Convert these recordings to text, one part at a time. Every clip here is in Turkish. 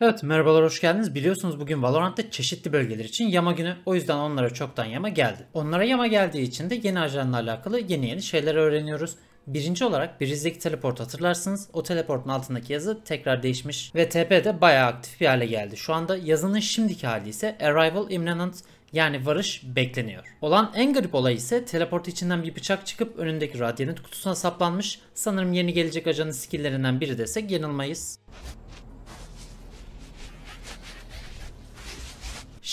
Evet merhabalar hoş geldiniz. Biliyorsunuz bugün Valorant'ta çeşitli bölgeler için yama günü. O yüzden onlara çoktan yama geldi. Onlara yama geldiği için de yeni ajanla alakalı yeni yeni şeyler öğreniyoruz. Birinci olarak Briz'deki teleport hatırlarsınız. O teleportun altındaki yazı tekrar değişmiş ve TP de bayağı aktif bir hale geldi. Şu anda yazının şimdiki hali ise Arrival Imminent yani varış bekleniyor. Olan en garip olay ise teleport içinden bir bıçak çıkıp önündeki radyanit kutusuna saplanmış. Sanırım yeni gelecek ajanın skillerinden biri desek yanılmayız.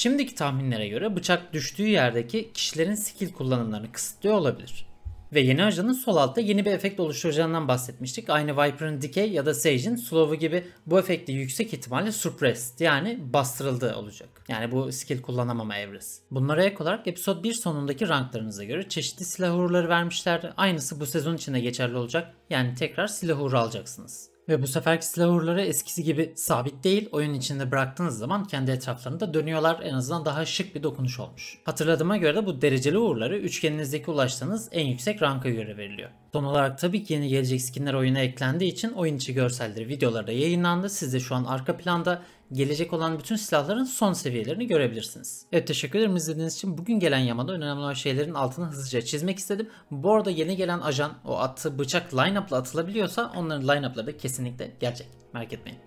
Şimdiki tahminlere göre bıçak düştüğü yerdeki kişilerin skill kullanımlarını kısıtlıyor olabilir. Ve yeni ajanın sol altta yeni bir efekt oluşturacağından bahsetmiştik. Aynı Viper'ın Decay ya da Sage'in Slow'u gibi bu efekti yüksek ihtimalle Suppressed yani bastırıldı olacak. Yani bu skill kullanamama evresi. Bunlara ek olarak Episode 1 sonundaki ranklarınıza göre çeşitli silah uğurları vermişlerdi. Aynısı bu sezon içinde geçerli olacak. Yani tekrar silah uğuru alacaksınız. Ve bu seferki silahurları eskisi gibi sabit değil. Oyun içinde bıraktığınız zaman kendi etraflarında dönüyorlar. En azından daha şık bir dokunuş olmuş. Hatırladığıma göre de bu dereceli uğurları üçgeninizdeki ulaştığınız en yüksek ranka göre veriliyor. Son olarak tabii ki yeni gelecek skinler oyuna eklendiği için oyun içi görselleri videolarda yayınlandı. Siz de şu an arka planda gelecek olan bütün silahların son seviyelerini görebilirsiniz. Evet teşekkür ederim izlediğiniz için. Bugün gelen yamada önemli olan şeylerin altını hızlıca çizmek istedim. Bu arada yeni gelen ajan o atı bıçak line-up'la atılabiliyorsa onların line-up'ları da kesinlikle gelecek. Merak etmeyin.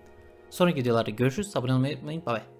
Sonraki videolarda görüşürüz. Abone olmayı unutmayın. Bye bye.